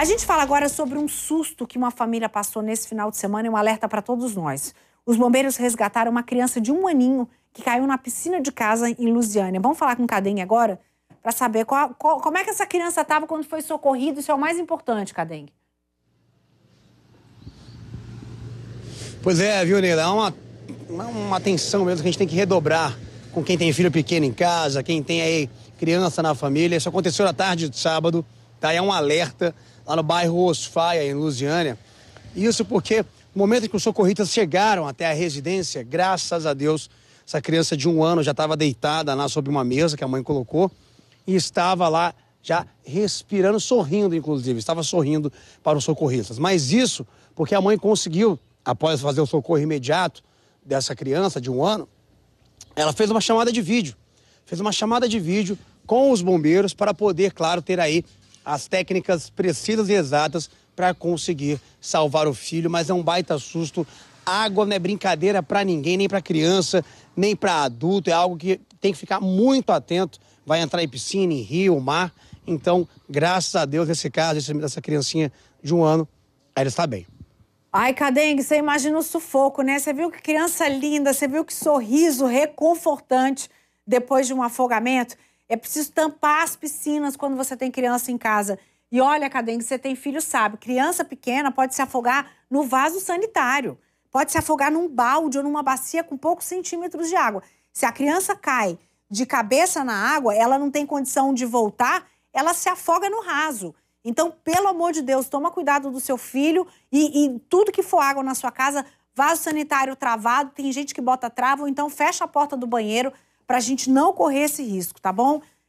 A gente fala agora sobre um susto que uma família passou nesse final de semana e um alerta para todos nós. Os bombeiros resgataram uma criança de um aninho que caiu na piscina de casa em Lusiânia. Vamos falar com o agora para saber qual, qual, como é que essa criança estava quando foi socorrida. Isso é o mais importante, Cadengue. Pois é, viu, Neila? É uma, é uma atenção mesmo que a gente tem que redobrar com quem tem filho pequeno em casa, quem tem aí criança na família. Isso aconteceu na tarde de sábado. Tá? É um alerta lá no bairro Osfaia, em Lusiânia. Isso porque no momento em que os socorristas chegaram até a residência, graças a Deus, essa criança de um ano já estava deitada lá sobre uma mesa que a mãe colocou e estava lá já respirando, sorrindo, inclusive. Estava sorrindo para os socorristas. Mas isso porque a mãe conseguiu, após fazer o socorro imediato dessa criança de um ano, ela fez uma chamada de vídeo. Fez uma chamada de vídeo com os bombeiros para poder, claro, ter aí as técnicas precisas e exatas para conseguir salvar o filho, mas é um baita susto. Água não é brincadeira para ninguém, nem para criança, nem para adulto, é algo que tem que ficar muito atento. Vai entrar em piscina, em rio, mar. Então, graças a Deus, nesse caso, essa criancinha de um ano, ela está bem. Ai, Cadengue, você imagina o sufoco, né? Você viu que criança linda, você viu que sorriso reconfortante depois de um afogamento. É preciso tampar as piscinas quando você tem criança em casa. E olha, que você tem filho, sabe, criança pequena pode se afogar no vaso sanitário, pode se afogar num balde ou numa bacia com poucos centímetros de água. Se a criança cai de cabeça na água, ela não tem condição de voltar, ela se afoga no raso. Então, pelo amor de Deus, toma cuidado do seu filho e, e tudo que for água na sua casa, vaso sanitário travado, tem gente que bota trava, ou então fecha a porta do banheiro, para a gente não correr esse risco, tá bom?